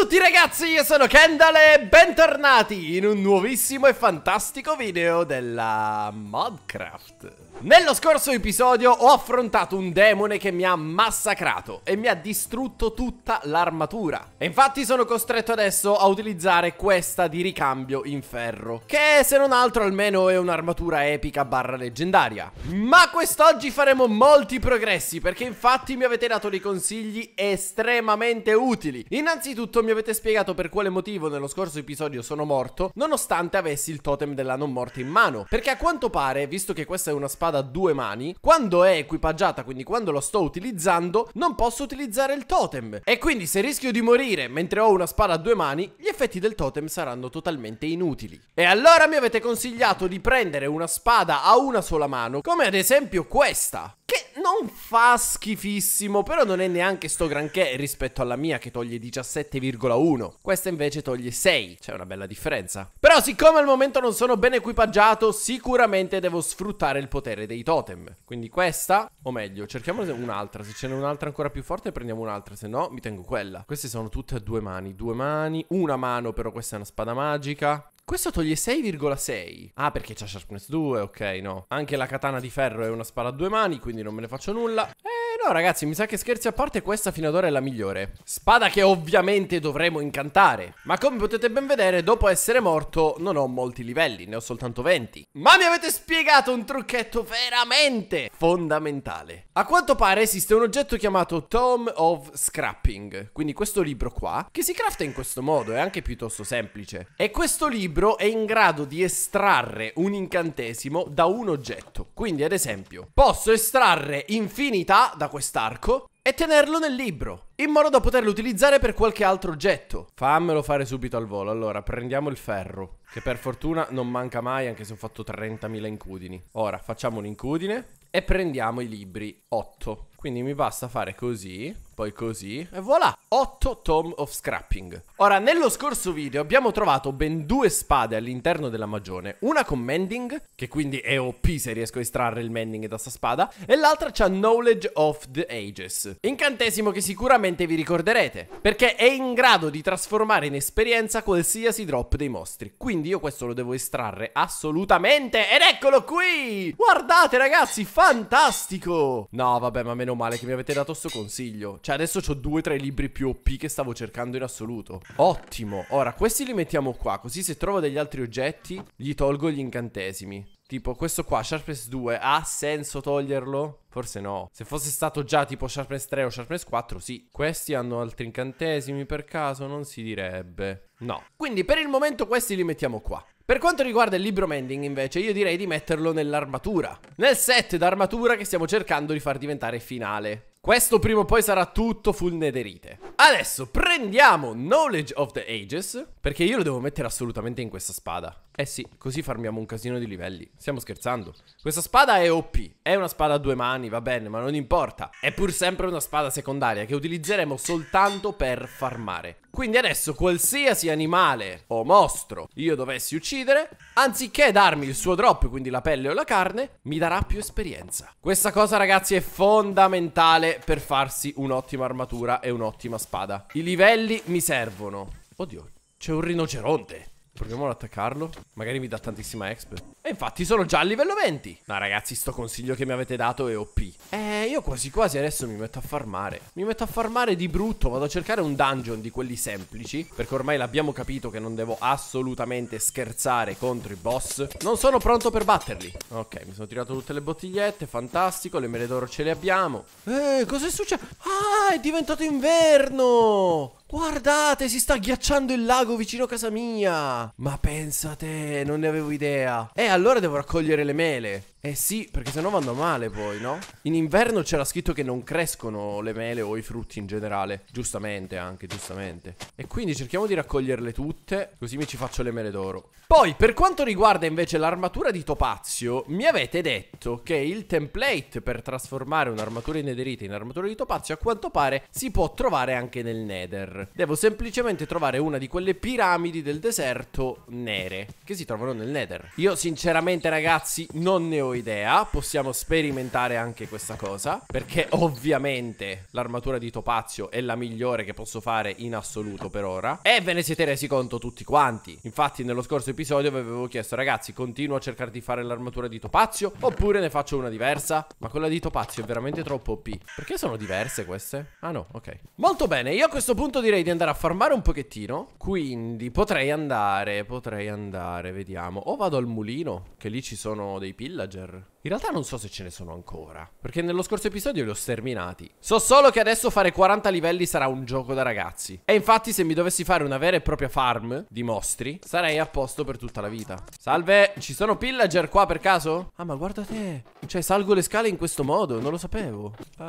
tutti ragazzi, io sono Kendall e bentornati in un nuovissimo e fantastico video della Modcraft nello scorso episodio ho affrontato un demone che mi ha massacrato e mi ha distrutto tutta l'armatura. E infatti sono costretto adesso a utilizzare questa di ricambio in ferro, che se non altro almeno è un'armatura epica barra leggendaria. Ma quest'oggi faremo molti progressi perché infatti mi avete dato dei consigli estremamente utili. Innanzitutto mi avete spiegato per quale motivo nello scorso episodio sono morto, nonostante avessi il totem della non morte in mano. Perché a quanto pare, visto che questa è una spada spada a due mani, quando è equipaggiata, quindi quando lo sto utilizzando, non posso utilizzare il totem. E quindi se rischio di morire mentre ho una spada a due mani, gli effetti del totem saranno totalmente inutili. E allora mi avete consigliato di prendere una spada a una sola mano, come ad esempio questa, che non fa schifissimo, però non è neanche sto granché rispetto alla mia che toglie 17,1. Questa invece toglie 6, c'è una bella differenza. Però siccome al momento non sono ben equipaggiato, sicuramente devo sfruttare il potere dei totem. Quindi questa, o meglio, cerchiamo un'altra. Se ce n'è un'altra ancora più forte prendiamo un'altra, se no mi tengo quella. Queste sono tutte a due mani, due mani, una mano però questa è una spada magica. Questo toglie 6,6. Ah, perché c'ha Sharpness 2, ok, no. Anche la katana di ferro è una spara a due mani, quindi non me ne faccio nulla. Eh no ragazzi, mi sa che scherzi a parte questa fino ad ora è la migliore. Spada che ovviamente dovremo incantare. Ma come potete ben vedere, dopo essere morto non ho molti livelli, ne ho soltanto 20. Ma mi avete spiegato un trucchetto veramente fondamentale. A quanto pare esiste un oggetto chiamato Tome of Scrapping, quindi questo libro qua, che si crafta in questo modo, è anche piuttosto semplice. E questo libro è in grado di estrarre un incantesimo da un oggetto. Quindi ad esempio, posso estrarre infinità da quest'arco e tenerlo nel libro, in modo da poterlo utilizzare per qualche altro oggetto. Fammelo fare subito al volo. Allora, prendiamo il ferro, che per fortuna non manca mai, anche se ho fatto 30.000 incudini. Ora, facciamo un incudine e prendiamo i libri 8. Quindi mi basta fare così, poi così, e voilà! 8 Tome of Scrapping. Ora, nello scorso video abbiamo trovato ben due spade all'interno della magione. Una con Mending, che quindi è OP se riesco a estrarre il Mending da sta spada, e l'altra c'ha Knowledge of the Ages. Incantesimo che sicuramente vi ricorderete, perché è in grado di trasformare in esperienza qualsiasi drop dei mostri. Quindi io questo lo devo estrarre assolutamente, ed eccolo qui! Guardate ragazzi, fantastico! No, vabbè, ma meno meno male che mi avete dato sto consiglio. Cioè adesso ho due tra i libri più OP che stavo cercando in assoluto. Ottimo. Ora, questi li mettiamo qua, così se trovo degli altri oggetti gli tolgo gli incantesimi. Tipo questo qua, Sharpness 2, ha senso toglierlo? Forse no. Se fosse stato già tipo Sharpness 3 o Sharpness 4, sì. Questi hanno altri incantesimi per caso, non si direbbe. No. Quindi per il momento questi li mettiamo qua. Per quanto riguarda il libro mending invece io direi di metterlo nell'armatura, nel set d'armatura che stiamo cercando di far diventare finale. Questo prima o poi sarà tutto full netherite Adesso prendiamo Knowledge of the Ages, perché io lo devo mettere assolutamente in questa spada. Eh sì, così farmiamo un casino di livelli. Stiamo scherzando. Questa spada è OP. È una spada a due mani, va bene, ma non importa. È pur sempre una spada secondaria che utilizzeremo soltanto per farmare. Quindi adesso qualsiasi animale o mostro io dovessi uccidere, anziché darmi il suo drop, quindi la pelle o la carne, mi darà più esperienza. Questa cosa ragazzi è fondamentale per farsi un'ottima armatura e un'ottima spada. I livelli mi servono. Oddio, c'è un rinoceronte. Proviamo ad attaccarlo. Magari mi dà tantissima exp. E infatti sono già a livello 20. Ma ragazzi, sto consiglio che mi avete dato è OP. Eh, io quasi quasi adesso mi metto a farmare. Mi metto a farmare di brutto. Vado a cercare un dungeon di quelli semplici. Perché ormai l'abbiamo capito che non devo assolutamente scherzare contro i boss. Non sono pronto per batterli. Ok, mi sono tirato tutte le bottigliette. Fantastico. Le mele d'oro ce le abbiamo. Eh, cos'è successo? Ah, è diventato inverno. Guardate, si sta ghiacciando il lago vicino a casa mia. Ma pensa te, non ne avevo idea. Eh, allora devo raccogliere le mele. Eh sì, perché sennò vanno male poi, no? In inverno c'era scritto che non crescono le mele o i frutti in generale. Giustamente anche, giustamente. E quindi cerchiamo di raccoglierle tutte, così mi ci faccio le mele d'oro. Poi, per quanto riguarda invece l'armatura di Topazio, mi avete detto che il template per trasformare un'armatura in nederite in armatura di Topazio, a quanto pare, si può trovare anche nel nether. Devo semplicemente trovare una di quelle piramidi del deserto nere che si trovano nel Nether. Io sinceramente ragazzi non ne ho idea, possiamo sperimentare anche questa cosa perché ovviamente l'armatura di Topazio è la migliore che posso fare in assoluto per ora e ve ne siete resi conto tutti quanti. Infatti nello scorso episodio vi avevo chiesto ragazzi continuo a cercare di fare l'armatura di Topazio oppure ne faccio una diversa? Ma quella di Topazio è veramente troppo OP. Perché sono diverse queste? Ah no, ok. Molto bene, io a questo punto direi direi di andare a farmare un pochettino. Quindi potrei andare, potrei andare, vediamo. O vado al mulino, che lì ci sono dei pillager. In realtà non so se ce ne sono ancora, perché nello scorso episodio li ho sterminati. So solo che adesso fare 40 livelli sarà un gioco da ragazzi. E infatti se mi dovessi fare una vera e propria farm di mostri, sarei a posto per tutta la vita. Salve, ci sono pillager qua per caso? Ah ma guarda te, cioè salgo le scale in questo modo, non lo sapevo. Uh,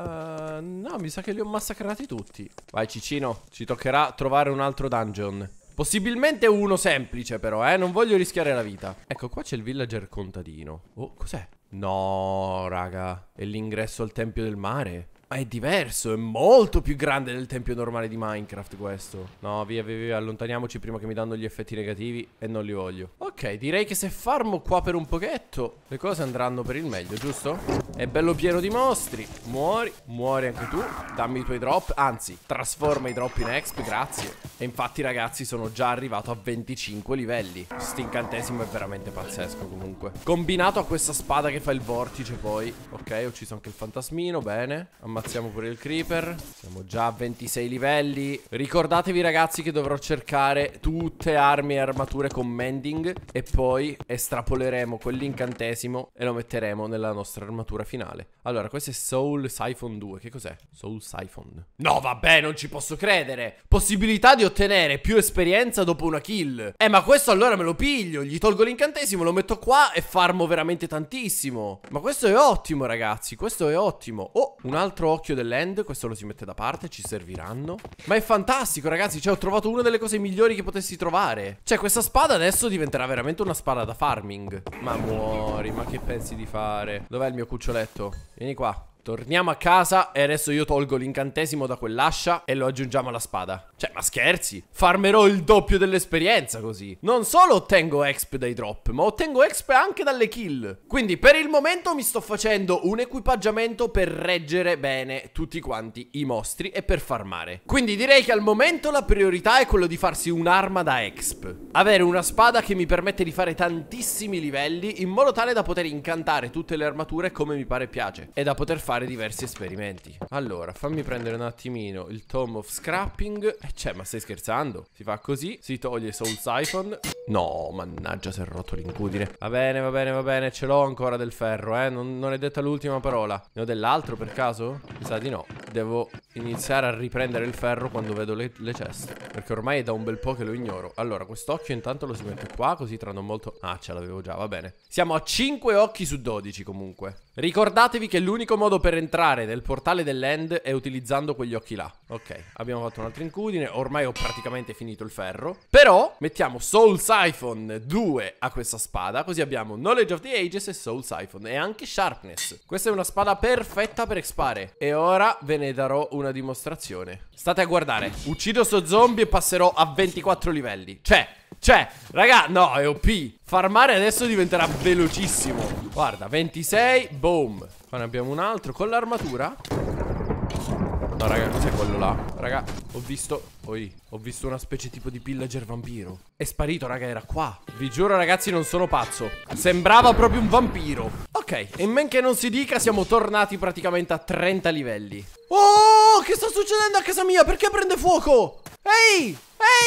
no, mi sa che li ho massacrati tutti. Vai Cicino, ci toccherà trovare un altro dungeon. Possibilmente uno semplice però, eh Non voglio rischiare la vita Ecco, qua c'è il villager contadino Oh, cos'è? No, raga, è l'ingresso al Tempio del Mare. Ma è diverso, è molto più grande del tempio normale di Minecraft questo. No, via, via, via, allontaniamoci prima che mi danno gli effetti negativi e non li voglio. Ok, direi che se farmo qua per un pochetto, le cose andranno per il meglio, giusto? È bello pieno di mostri. Muori, muori anche tu. Dammi i tuoi drop, anzi, trasforma i drop in exp, grazie. E infatti, ragazzi, sono già arrivato a 25 livelli. St'incantesimo è veramente pazzesco comunque. Combinato a questa spada che fa il vortice poi. Ok, ho ucciso anche il fantasmino, bene. Ammazzato Ammazziamo pure il creeper. Siamo già a 26 livelli. Ricordatevi ragazzi che dovrò cercare tutte armi e armature con mending e poi estrapoleremo quell'incantesimo e lo metteremo nella nostra armatura finale. Allora, questo è Soul Siphon 2. Che cos'è? Soul Siphon. No, vabbè, non ci posso credere. Possibilità di ottenere più esperienza dopo una kill. Eh, ma questo allora me lo piglio. Gli tolgo l'incantesimo, lo metto qua e farmo veramente tantissimo. Ma questo è ottimo, ragazzi. Questo è ottimo. Oh, un altro occhio dell'end. Questo lo si mette da parte. Ci serviranno. Ma è fantastico, ragazzi. Cioè, ho trovato una delle cose migliori che potessi trovare. Cioè, questa spada adesso diventerà veramente una spada da farming. Ma muori, ma che pensi di fare? Dov'è il mio cuccioletto? Vieni qua. Torniamo a casa e adesso io tolgo l'incantesimo da quell'ascia e lo aggiungiamo alla spada. Cioè, ma scherzi? Farmerò il doppio dell'esperienza così. Non solo ottengo exp dai drop, ma ottengo exp anche dalle kill. Quindi per il momento mi sto facendo un equipaggiamento per reggere bene tutti quanti i mostri e per farmare. Quindi direi che al momento la priorità è quello di farsi un'arma da exp. Avere una spada che mi permette di fare tantissimi livelli in modo tale da poter incantare tutte le armature come mi pare piace e da poter fare fare diversi esperimenti Allora, fammi prendere un attimino il Tome of Scrapping eh, cioè, ma stai scherzando? Si fa così, si toglie Soul Siphon No, mannaggia, si è rotto l'incudine Va bene, va bene, va bene, ce l'ho ancora del ferro, eh non, non è detta l'ultima parola Ne ho dell'altro per caso? Mi sa di no Devo iniziare a riprendere il ferro quando vedo le, le ceste Perché ormai è da un bel po' che lo ignoro Allora, quest'occhio intanto lo si mette qua Così tra non molto... Ah, ce l'avevo già, va bene Siamo a 5 occhi su 12 comunque Ricordatevi che l'unico modo per entrare nel portale dell'end è utilizzando quegli occhi là. Ok, abbiamo fatto un'altra incudine, ormai ho praticamente finito il ferro. Però mettiamo Soul Siphon 2 a questa spada, così abbiamo Knowledge of the Ages e Soul Siphon e anche Sharpness. Questa è una spada perfetta per expare e ora ve ne darò una dimostrazione. State a guardare. Uccido sto zombie e passerò a 24 livelli. Cioè, cioè, raga, no, è OP. Farmare adesso diventerà velocissimo. Guarda, 26, boom. Qua ne abbiamo un altro con l'armatura. No, raga, cos'è quello là? Raga, ho visto... Oi, ho visto una specie tipo di pillager vampiro. È sparito, raga, era qua. Vi giuro, ragazzi, non sono pazzo. Sembrava proprio un vampiro. Ok, e men che non si dica siamo tornati praticamente a 30 livelli Oh, che sta succedendo a casa mia? Perché prende fuoco? Ehi,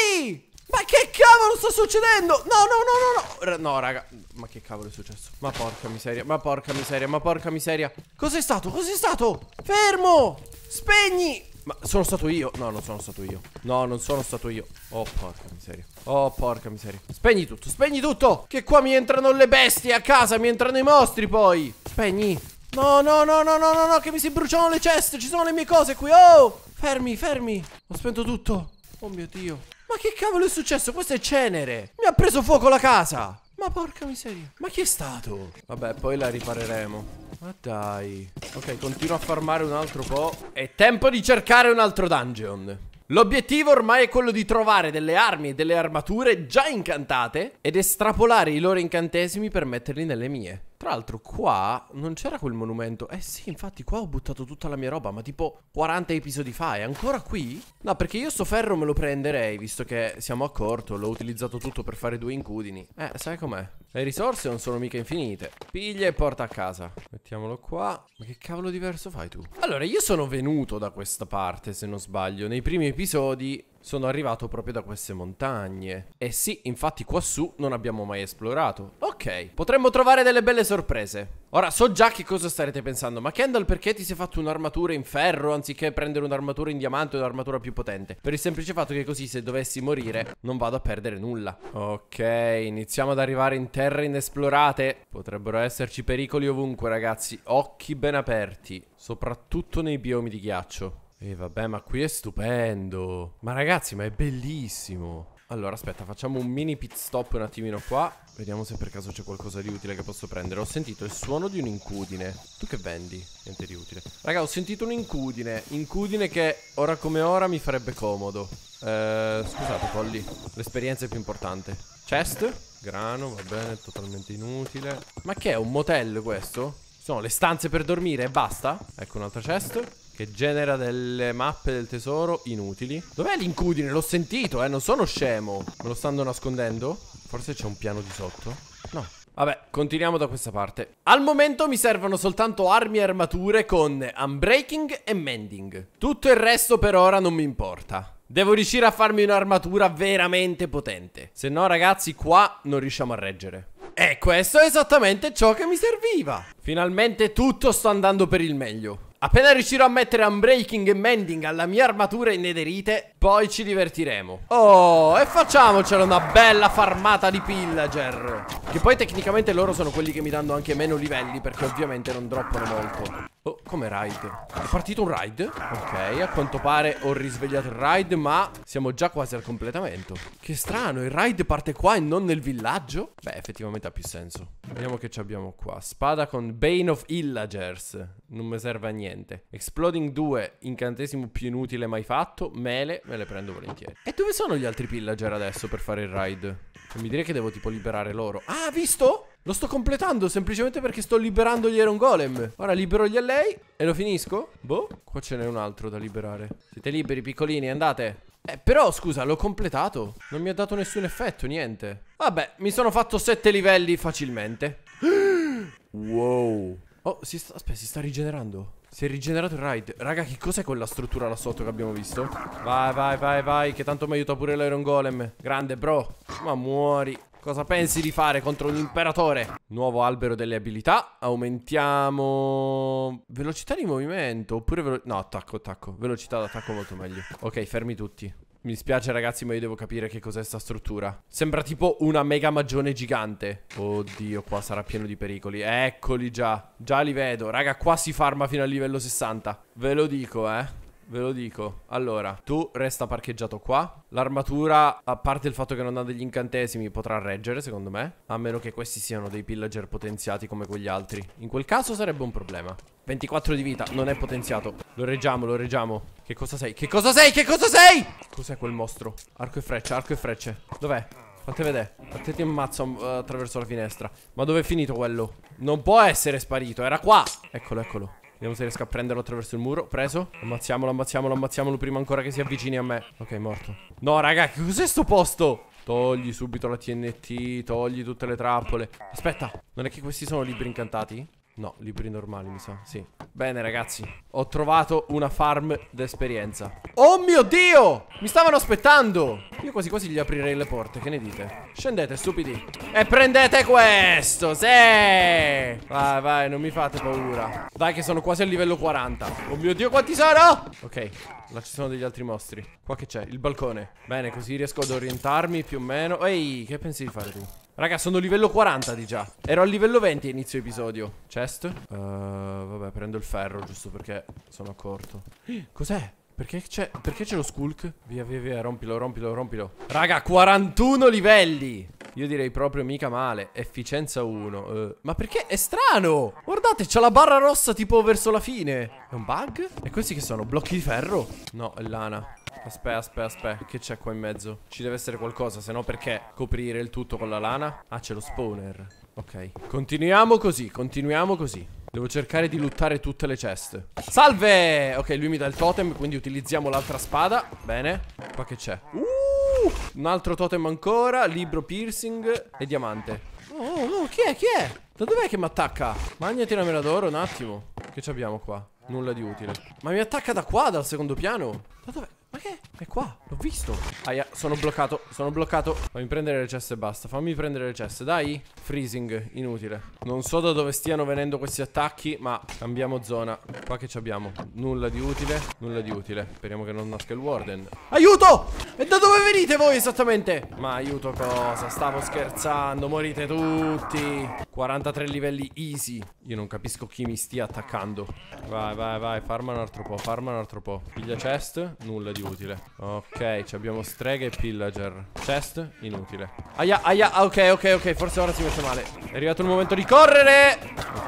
ehi ma che cavolo sta succedendo? No, no, no, no, no. No, raga. Ma che cavolo è successo? Ma porca miseria, ma porca miseria, ma porca miseria. Cos'è stato? Cos'è stato? Fermo! Spegni! Ma sono stato io No non sono stato io No non sono stato io Oh porca miseria Oh porca miseria Spegni tutto Spegni tutto Che qua mi entrano le bestie a casa Mi entrano i mostri poi Spegni No no no no no no no Che mi si bruciano le ceste Ci sono le mie cose qui Oh Fermi fermi Ho spento tutto Oh mio dio Ma che cavolo è successo Questa è cenere Mi ha preso fuoco la casa Ma porca miseria Ma chi è stato Vabbè poi la ripareremo ma dai Ok continuo a farmare un altro po' È tempo di cercare un altro dungeon L'obiettivo ormai è quello di trovare delle armi e delle armature già incantate ed estrapolare i loro incantesimi per metterli nelle mie. Tra l'altro qua non c'era quel monumento Eh sì infatti qua ho buttato tutta la mia roba Ma tipo 40 episodi fa È ancora qui? No perché io sto ferro me lo prenderei Visto che siamo a corto L'ho utilizzato tutto per fare due incudini Eh sai com'è? Le risorse non sono mica infinite Piglia e porta a casa Mettiamolo qua Ma che cavolo diverso fai tu? Allora io sono venuto da questa parte se non sbaglio Nei primi episodi sono arrivato proprio da queste montagne. E sì, infatti quassù non abbiamo mai esplorato. Ok, potremmo trovare delle belle sorprese. Ora, so già che cosa starete pensando, ma Kendall perché ti sei fatto un'armatura in ferro anziché prendere un'armatura in diamante o un'armatura più potente? Per il semplice fatto che così se dovessi morire non vado a perdere nulla. Ok, iniziamo ad arrivare in terre inesplorate. Potrebbero esserci pericoli ovunque, ragazzi. Occhi ben aperti, soprattutto nei biomi di ghiaccio. E vabbè, ma qui è stupendo. Ma ragazzi, ma è bellissimo. Allora, aspetta, facciamo un mini pit stop un attimino qua. Vediamo se per caso c'è qualcosa di utile che posso prendere. Ho sentito il suono di un incudine. Tu che vendi? Niente di utile. Raga, ho sentito un incudine. Incudine che ora come ora mi farebbe comodo. Eh, scusate, Polly. L'esperienza è più importante. Chest? Grano, va bene, totalmente inutile. Ma che è, un motel questo? Sono le stanze per dormire e basta? Ecco un'altra chest. Che genera delle mappe del tesoro inutili. Dov'è l'incudine? L'ho sentito, eh. Non sono scemo. Me lo stanno nascondendo? Forse c'è un piano di sotto? No. Vabbè, continuiamo da questa parte. Al momento mi servono soltanto armi e armature con unbreaking e mending. Tutto il resto per ora non mi importa. Devo riuscire a farmi un'armatura veramente potente. Se no, ragazzi, qua non riusciamo a reggere. E questo è esattamente ciò che mi serviva. Finalmente tutto sta andando per il meglio. Appena riuscirò a mettere unbreaking e mending alla mia armatura in nederite, poi ci divertiremo Oh, e facciamocela una bella farmata di pillager Che poi tecnicamente loro sono quelli che mi danno anche meno livelli Perché ovviamente non droppano molto Oh, come ride? È partito un raid? Ok, a quanto pare ho risvegliato il raid Ma siamo già quasi al completamento Che strano, il raid parte qua e non nel villaggio? Beh, effettivamente ha più senso Vediamo che ci abbiamo qua Spada con Bane of Illagers Non mi serve a niente Exploding 2, incantesimo più inutile mai fatto Mele, Me le prendo volentieri. E dove sono gli altri pillager adesso per fare il raid? Mi direi che devo tipo liberare loro. Ah, visto? Lo sto completando semplicemente perché sto liberando gli Iron Golem. Ora libero gli a lei e lo finisco. Boh, qua ce n'è un altro da liberare. Siete liberi, piccolini, andate. Eh, però, scusa, l'ho completato. Non mi ha dato nessun effetto, niente. Vabbè, mi sono fatto sette livelli facilmente. wow. Oh, si sta, aspetta, si sta rigenerando. Si è rigenerato il ride. Raga, che cos'è quella struttura là sotto che abbiamo visto? Vai, vai, vai, vai, che tanto mi aiuta pure l'Iron Golem. Grande, bro. Ma muori. Cosa pensi di fare contro un imperatore? Nuovo albero delle abilità. Aumentiamo... Velocità di movimento. Oppure... Velo... No, attacco, attacco. Velocità d'attacco molto meglio. Ok, fermi tutti. Mi dispiace ragazzi ma io devo capire che cos'è sta struttura Sembra tipo una mega magione gigante Oddio qua sarà pieno di pericoli Eccoli già Già li vedo Raga qua si farma fino al livello 60 Ve lo dico eh Ve lo dico. Allora, tu resta parcheggiato qua. L'armatura, a parte il fatto che non ha degli incantesimi, potrà reggere, secondo me. A meno che questi siano dei pillager potenziati come quegli altri. In quel caso sarebbe un problema. 24 di vita, non è potenziato. Lo reggiamo, lo reggiamo. Che cosa sei? Che cosa sei? Che cosa sei? Cos'è quel mostro? Arco e freccia, arco e frecce. Dov'è? Fate vedere. A te ti ammazzo mm, attraverso la finestra. Ma dove è finito quello? Non può essere sparito, era qua. Eccolo, eccolo. Vediamo se riesco a prenderlo attraverso il muro. Preso. Ammazziamolo, ammazziamolo, ammazziamolo prima ancora che si avvicini a me. Ok, morto. No, raga, che cos'è sto posto? Togli subito la TNT, togli tutte le trappole. Aspetta, non è che questi sono libri incantati? No, libri normali mi sa, sì Bene ragazzi, ho trovato una farm d'esperienza Oh mio Dio, mi stavano aspettando Io quasi quasi gli aprirei le porte, che ne dite? Scendete stupidi E prendete questo, sì Vai, vai, non mi fate paura Dai che sono quasi al livello 40 Oh mio Dio, quanti sono? Ok, là ci sono degli altri mostri Qua che c'è? Il balcone Bene, così riesco ad orientarmi più o meno Ehi, che pensi di fare tu? Raga, sono livello 40 di già. Ero al livello 20 inizio episodio. Chest. Uh, vabbè, prendo il ferro giusto perché sono accorto. Cos'è? Perché c'è Perché c'è lo skulk? Via, via, via, rompilo, rompilo, rompilo. Raga, 41 livelli! Io direi proprio mica male. Efficienza 1. Uh, eh, ma perché? È strano! Guardate, c'ha la barra rossa tipo verso la fine. È un bug? E questi che sono? Blocchi di ferro? No, è lana. Aspetta, aspetta, aspetta. Che c'è qua in mezzo? Ci deve essere qualcosa, se no perché coprire il tutto con la lana? Ah, c'è lo spawner. Ok. Continuiamo così, continuiamo così. Devo cercare di lottare tutte le ceste. Salve! Ok, lui mi dà il totem, quindi utilizziamo l'altra spada. Bene. Qua che c'è? Uh! Un altro totem ancora, libro piercing e diamante. Oh, no, oh, oh, chi è? Chi è? Da dov'è che mi attacca? Magnati una mela d'oro un attimo. Che abbiamo qua? Nulla di utile. Ma mi attacca da qua, dal secondo piano? Da dov'è? Ma che? È qua, l'ho visto Aia, sono bloccato, sono bloccato Fammi prendere le ceste e basta, fammi prendere le ceste dai Freezing, inutile Non so da dove stiano venendo questi attacchi Ma cambiamo zona Qua che ci abbiamo? Nulla di utile, nulla di utile Speriamo che non nasca il warden Aiuto! E da dove venite voi esattamente? Ma aiuto cosa? Stavo scherzando, morite tutti 43 livelli easy. Io non capisco chi mi stia attaccando. Vai, vai, vai. Farma un altro po'. Farma un altro po'. Piglia chest. Nulla di utile. Ok, ci abbiamo strega e pillager. Chest. Inutile. Aia, aia. Ah, ok, ok, ok. Forse ora si mette male. È arrivato il momento di correre.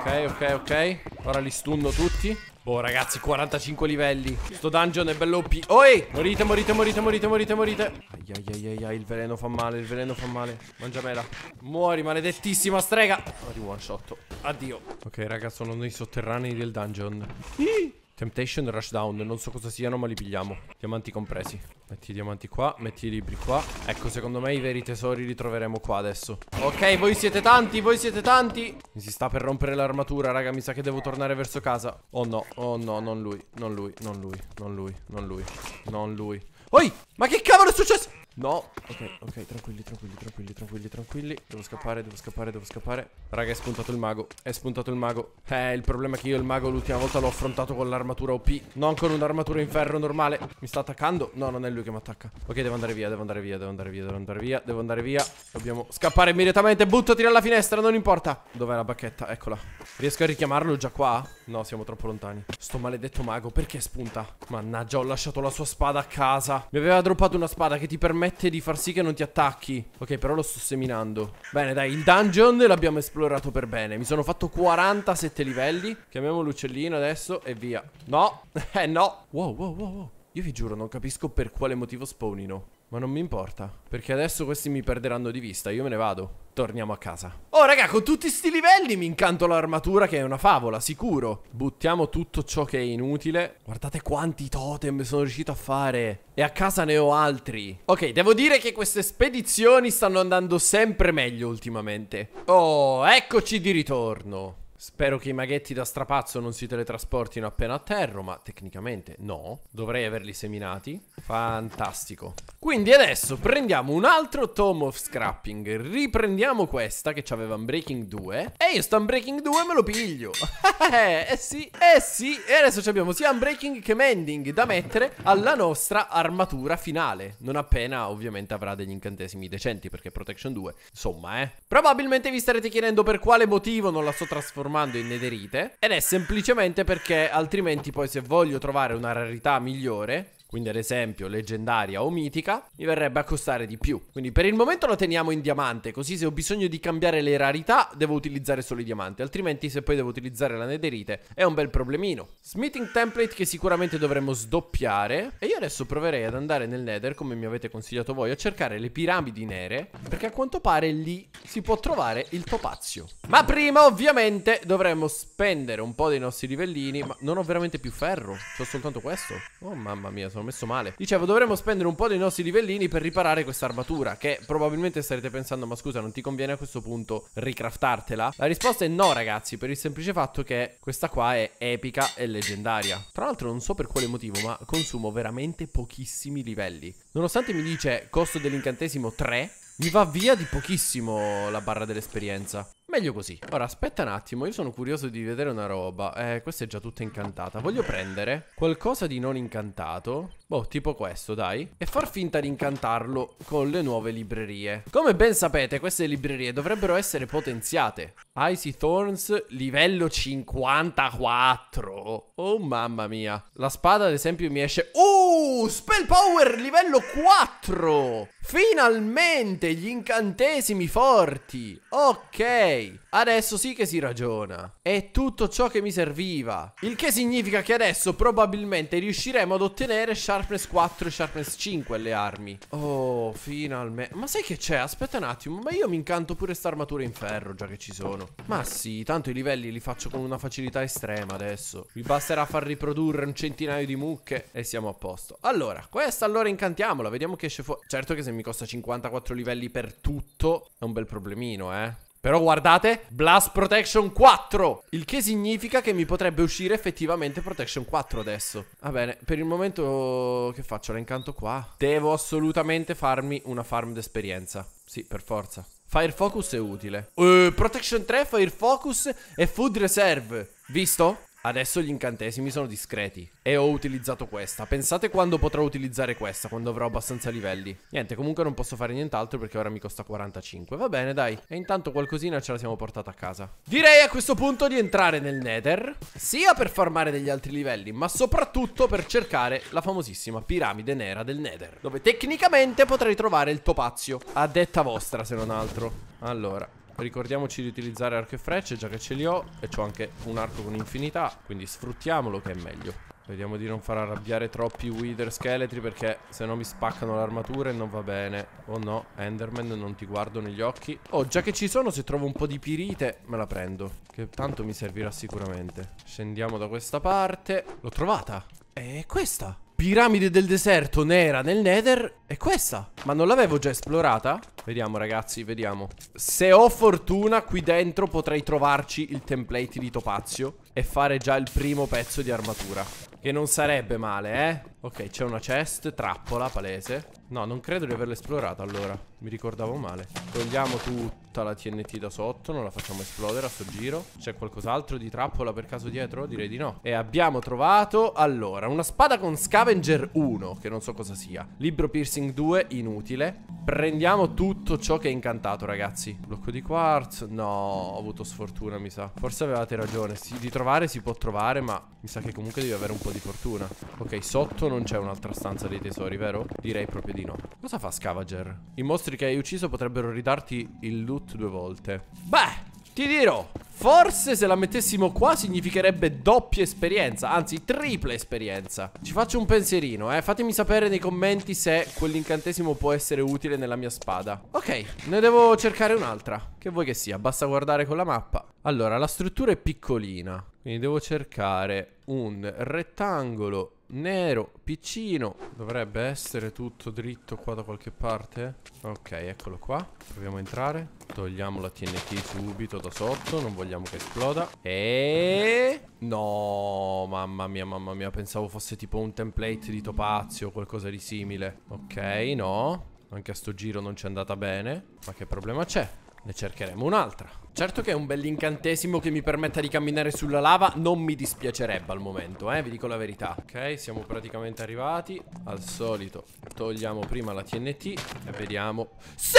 Ok, ok, ok. Ora li stunno tutti. Boh, ragazzi, 45 livelli. Sto dungeon è bello OP. Oi! Morite, morite, morite, morite, morite, morite. Ai, ai, ai, ai, il veleno fa male, il veleno fa male. Mangiamela. Muori, maledettissima strega. di one shot. Addio. Ok, ragazzi, sono nei sotterranei del dungeon. Ih! Temptation Rushdown, non so cosa siano ma li pigliamo Diamanti compresi Metti i diamanti qua, metti i libri qua Ecco, secondo me i veri tesori li troveremo qua adesso Ok, voi siete tanti, voi siete tanti Mi si sta per rompere l'armatura, raga Mi sa che devo tornare verso casa Oh no, oh no, non lui, non lui, non lui, non lui, non lui, non lui Oi, ma che cavolo è successo? No Ok, ok, tranquilli, tranquilli, tranquilli, tranquilli, tranquilli Devo scappare, devo scappare, devo scappare Raga, è spuntato il mago, è spuntato il mago Eh, il problema è che io il mago l'ultima volta l'ho affrontato con l'armatura OP Non con un'armatura in ferro normale Mi sta attaccando? No, non è lui che mi attacca Ok, devo andare via, devo andare via, devo andare via, devo andare via Devo andare via Dobbiamo scappare immediatamente Buttati dalla finestra, non importa Dov'è la bacchetta? Eccola Riesco a richiamarlo già qua? No, siamo troppo lontani Sto maledetto mago, perché spunta? Mannaggia, ho lasciato la sua spada a casa Mi aveva droppato una spada che ti permette permette di far sì che non ti attacchi Ok però lo sto seminando Bene dai il dungeon l'abbiamo esplorato per bene Mi sono fatto 47 livelli Chiamiamo l'uccellino adesso e via No Eh no Wow wow wow wow io vi giuro non capisco per quale motivo spawnino ma non mi importa, perché adesso questi mi perderanno di vista, io me ne vado. Torniamo a casa. Oh raga, con tutti sti livelli mi incanto l'armatura che è una favola, sicuro. Buttiamo tutto ciò che è inutile. Guardate quanti totem sono riuscito a fare. E a casa ne ho altri. Ok, devo dire che queste spedizioni stanno andando sempre meglio ultimamente. Oh, eccoci di ritorno. Spero che i maghetti da strapazzo non si teletrasportino appena a terra, ma tecnicamente no. Dovrei averli seminati. Fantastico. Quindi adesso prendiamo un altro Tome of Scrapping. Riprendiamo questa che aveva Unbreaking 2. E io sto Unbreaking 2 me lo piglio. Eh, eh sì, eh sì. E adesso abbiamo sia Unbreaking che Mending da mettere alla nostra armatura finale. Non appena ovviamente avrà degli incantesimi decenti perché Protection 2. Insomma, eh. Probabilmente vi starete chiedendo per quale motivo non la sto trasformando trasformando in nederite ed è semplicemente perché altrimenti poi se voglio trovare una rarità migliore quindi ad esempio leggendaria o mitica, mi verrebbe a costare di più. Quindi per il momento lo teniamo in diamante, così se ho bisogno di cambiare le rarità devo utilizzare solo i diamanti, altrimenti se poi devo utilizzare la nederite è un bel problemino. Smithing template che sicuramente dovremmo sdoppiare e io adesso proverei ad andare nel nether, come mi avete consigliato voi, a cercare le piramidi nere, perché a quanto pare lì si può trovare il topazio. Ma prima ovviamente dovremmo spendere un po' dei nostri livellini, ma non ho veramente più ferro, ho soltanto questo. Oh mamma mia, sono sono messo male. Dicevo, dovremmo spendere un po' dei nostri livellini per riparare questa armatura. Che probabilmente starete pensando, ma scusa, non ti conviene a questo punto ricraftartela? La risposta è no, ragazzi, per il semplice fatto che questa qua è epica e leggendaria. Tra l'altro, non so per quale motivo, ma consumo veramente pochissimi livelli. Nonostante mi dice costo dell'incantesimo 3, mi va via di pochissimo la barra dell'esperienza. Meglio così. Ora aspetta un attimo, io sono curioso di vedere una roba. Eh, questa è già tutta incantata. Voglio prendere qualcosa di non incantato. Boh, tipo questo, dai. E far finta di incantarlo con le nuove librerie. Come ben sapete, queste librerie dovrebbero essere potenziate. Icy Thorns livello 54. Oh mamma mia. La spada, ad esempio, mi esce... Uh, Spell Power livello 4. Finalmente gli incantesimi forti. Ok ok, adesso sì che si ragiona. È tutto ciò che mi serviva. Il che significa che adesso probabilmente riusciremo ad ottenere sharpness 4 e sharpness 5 alle armi. Oh, finalmente. Ma sai che c'è? Aspetta un attimo, ma io mi incanto pure sta armatura in ferro già che ci sono. Ma sì, tanto i livelli li faccio con una facilità estrema adesso. Mi basterà far riprodurre un centinaio di mucche e siamo a posto. Allora, questa allora incantiamola, vediamo che esce fuori. Certo che se mi costa 54 livelli per tutto è un bel problemino, eh. Però guardate, Blast Protection 4 Il che significa che mi potrebbe uscire effettivamente Protection 4 adesso Va bene, per il momento che faccio? La incanto qua Devo assolutamente farmi una farm d'esperienza Sì, per forza Fire Focus è utile uh, Protection 3, Fire Focus e Food Reserve Visto? Adesso gli incantesimi sono discreti e ho utilizzato questa. Pensate quando potrò utilizzare questa, quando avrò abbastanza livelli. Niente, comunque non posso fare nient'altro perché ora mi costa 45. Va bene, dai. E intanto qualcosina ce la siamo portata a casa. Direi a questo punto di entrare nel Nether, sia per farmare degli altri livelli, ma soprattutto per cercare la famosissima piramide nera del Nether, dove tecnicamente potrei trovare il topazio, a detta vostra se non altro. Allora, Ricordiamoci di utilizzare arco e frecce già che ce li ho E ho anche un arco con infinità Quindi sfruttiamolo che è meglio Vediamo di non far arrabbiare troppi Wither scheletri Perché se no mi spaccano l'armatura e non va bene Oh no, Enderman non ti guardo negli occhi Oh, già che ci sono se trovo un po' di pirite Me la prendo Che tanto mi servirà sicuramente Scendiamo da questa parte L'ho trovata È questa Piramide del deserto nera nel nether è questa Ma non l'avevo già esplorata? Vediamo ragazzi, vediamo Se ho fortuna qui dentro potrei trovarci il template di Topazio E fare già il primo pezzo di armatura Che non sarebbe male eh Ok, c'è una chest, trappola, palese No, non credo di averla esplorata allora Mi ricordavo male Togliamo tutta la TNT da sotto Non la facciamo esplodere a sto giro C'è qualcos'altro di trappola per caso dietro? Direi di no E abbiamo trovato, allora, una spada con scavenger 1 Che non so cosa sia Libro piercing 2, inutile Prendiamo tutto ciò che è incantato, ragazzi Blocco di quartz No, ho avuto sfortuna, mi sa Forse avevate ragione sì, Di trovare si può trovare, ma mi sa che comunque devi avere un po' di fortuna Ok, sotto non non c'è un'altra stanza dei tesori, vero? Direi proprio di no. Cosa fa Scavager? I mostri che hai ucciso potrebbero ridarti il loot due volte. Beh, ti dirò, forse se la mettessimo qua significherebbe doppia esperienza, anzi tripla esperienza. Ci faccio un pensierino, eh. Fatemi sapere nei commenti se quell'incantesimo può essere utile nella mia spada. Ok, ne devo cercare un'altra. Che vuoi che sia, basta guardare con la mappa. Allora, la struttura è piccolina, quindi devo cercare un rettangolo nero, piccino Dovrebbe essere tutto dritto qua da qualche parte Ok, eccolo qua Proviamo a entrare Togliamo la TNT subito da sotto Non vogliamo che esploda E... No, mamma mia, mamma mia Pensavo fosse tipo un template di Topazio O qualcosa di simile Ok, no Anche a sto giro non ci è andata bene Ma che problema c'è? Ne cercheremo un'altra Certo che è un bell'incantesimo che mi permetta di camminare sulla lava Non mi dispiacerebbe al momento, eh, vi dico la verità Ok, siamo praticamente arrivati Al solito, togliamo prima la TNT E vediamo Sì!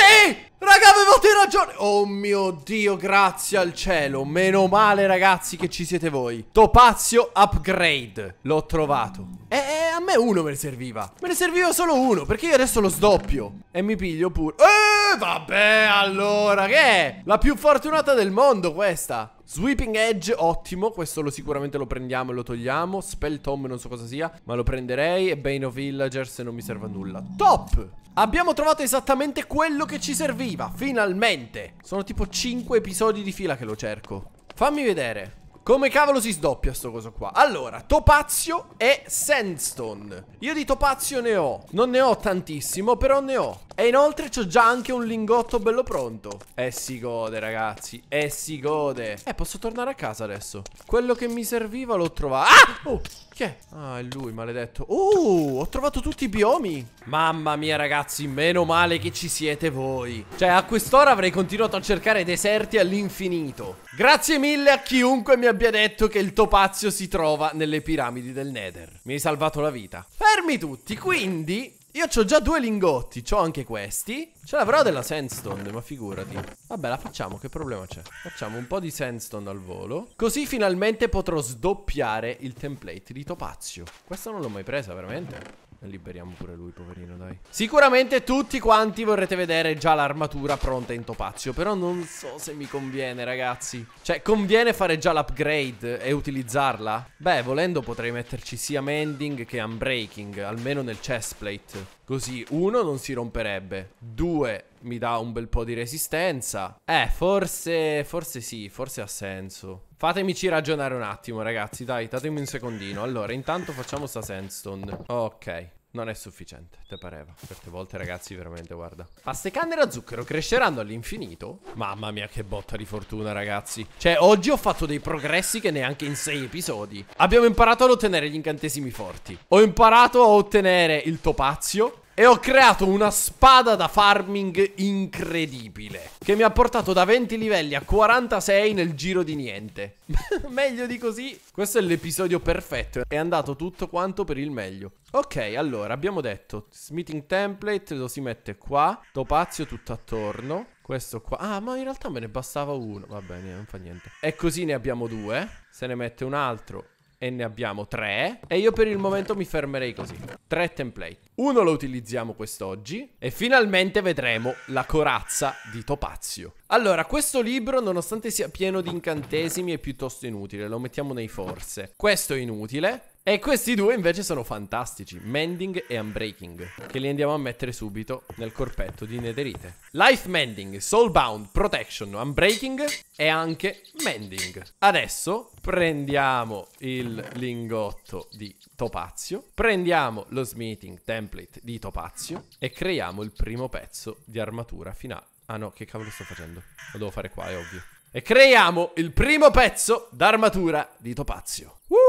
Raga, avevate ragione Oh mio Dio, grazie al cielo Meno male ragazzi che ci siete voi Topazio Upgrade L'ho trovato e, eh, e, eh, a me uno me ne serviva. Me ne serviva solo uno, perché io adesso lo sdoppio. E mi piglio pure. Eeeh vabbè, allora, che è? La più fortunata del mondo questa. Sweeping Edge, ottimo. Questo lo, sicuramente lo prendiamo e lo togliamo. Spell Tom, non so cosa sia, ma lo prenderei. E Bane of Villager se non mi serve a nulla. Top! Abbiamo trovato esattamente quello che ci serviva, finalmente. Sono tipo 5 episodi di fila che lo cerco. Fammi vedere. Come cavolo si sdoppia sto coso qua? Allora, topazio e sandstone. Io di topazio ne ho. Non ne ho tantissimo, però ne ho. E inoltre c'ho già anche un lingotto bello pronto. Eh, si gode, ragazzi. Eh, si gode. Eh, posso tornare a casa adesso. Quello che mi serviva l'ho trovato. Ah! Oh! Chi è? Ah, è lui, maledetto. Oh, ho trovato tutti i biomi. Mamma mia, ragazzi, meno male che ci siete voi. Cioè, a quest'ora avrei continuato a cercare deserti all'infinito. Grazie mille a chiunque mi abbia detto che il topazio si trova nelle piramidi del Nether. Mi hai salvato la vita. Fermi tutti, quindi io ho già due lingotti, ho anche questi. Ce l'avrò della sandstone, ma figurati. Vabbè, la facciamo, che problema c'è? Facciamo un po' di sandstone al volo. Così finalmente potrò sdoppiare il template di Topazio. Questa non l'ho mai presa, veramente. Liberiamo pure lui, poverino, dai. Sicuramente tutti quanti vorrete vedere già l'armatura pronta in topazio. Però non so se mi conviene, ragazzi. Cioè, conviene fare già l'upgrade e utilizzarla? Beh, volendo potrei metterci sia mending che unbreaking, almeno nel chestplate. Così, uno, non si romperebbe. Due, mi dà un bel po' di resistenza. Eh, forse, forse sì, forse ha senso. Fatemici ragionare un attimo, ragazzi, dai, datemi un secondino. Allora, intanto facciamo sta sandstone. Ok. Non è sufficiente, te pareva. Certe volte, ragazzi, veramente, guarda. Paste canne da zucchero cresceranno all'infinito? Mamma mia, che botta di fortuna, ragazzi. Cioè, oggi ho fatto dei progressi che neanche in sei episodi. Abbiamo imparato ad ottenere gli incantesimi forti. Ho imparato a ottenere il topazio. E ho creato una spada da farming incredibile Che mi ha portato da 20 livelli a 46 nel giro di niente Meglio di così Questo è l'episodio perfetto È andato tutto quanto per il meglio Ok, allora, abbiamo detto Smithing template lo si mette qua Topazio tutto attorno questo qua. Ah, ma in realtà me ne bastava uno. Va bene, non fa niente. E così ne abbiamo due. Se ne mette un altro e ne abbiamo tre e io per il momento mi fermerei così. Tre template. Uno lo utilizziamo quest'oggi e finalmente vedremo la corazza di Topazio. Allora, questo libro, nonostante sia pieno di incantesimi, è piuttosto inutile. Lo mettiamo nei forze. Questo è inutile. E questi due invece sono fantastici, Mending e Unbreaking, che li andiamo a mettere subito nel corpetto di Nederite. Life Mending, Soulbound, Protection, Unbreaking e anche Mending. Adesso prendiamo il lingotto di Topazio, prendiamo lo Smithing Template di Topazio e creiamo il primo pezzo di armatura finale. Ah no, che cavolo sto facendo? Lo devo fare qua, è ovvio. E creiamo il primo pezzo d'armatura di Topazio. Woo!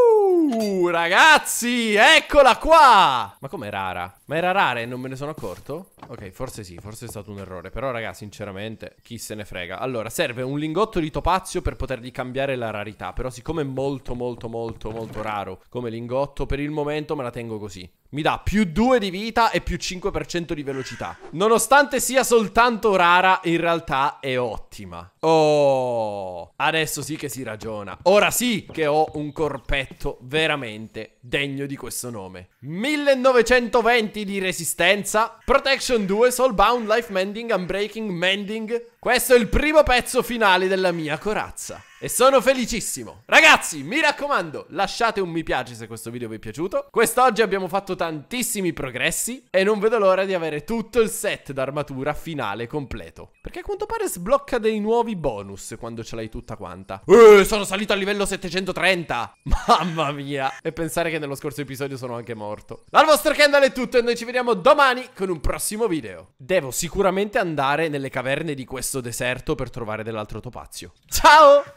Uh, ragazzi, eccola qua! Ma com'è rara? Ma era rara e non me ne sono accorto? Ok, forse sì, forse è stato un errore. Però, raga, sinceramente, chi se ne frega. Allora, serve un lingotto di topazio per potergli cambiare la rarità. Però, siccome è molto, molto, molto, molto raro come lingotto, per il momento me la tengo così. Mi dà più 2 di vita e più 5% di velocità. Nonostante sia soltanto rara, in realtà è ottima. Oh, adesso sì che si ragiona. Ora sì che ho un corpetto veramente degno di questo nome. 1920 di resistenza, Protection 2, Soulbound, Life Mending, Unbreaking, Mending, questo è il primo pezzo finale della mia corazza e sono felicissimo. Ragazzi, mi raccomando, lasciate un mi piace se questo video vi è piaciuto. Quest'oggi abbiamo fatto tantissimi progressi e non vedo l'ora di avere tutto il set d'armatura finale completo. Perché a quanto pare sblocca dei nuovi bonus quando ce l'hai tutta quanta. Eh, sono salito al livello 730. Mamma mia. E pensare che nello scorso episodio sono anche morto. Dal vostro candle è tutto e noi ci vediamo domani con un prossimo video. Devo sicuramente andare nelle caverne di questo questo deserto per trovare dell'altro topazio. Ciao!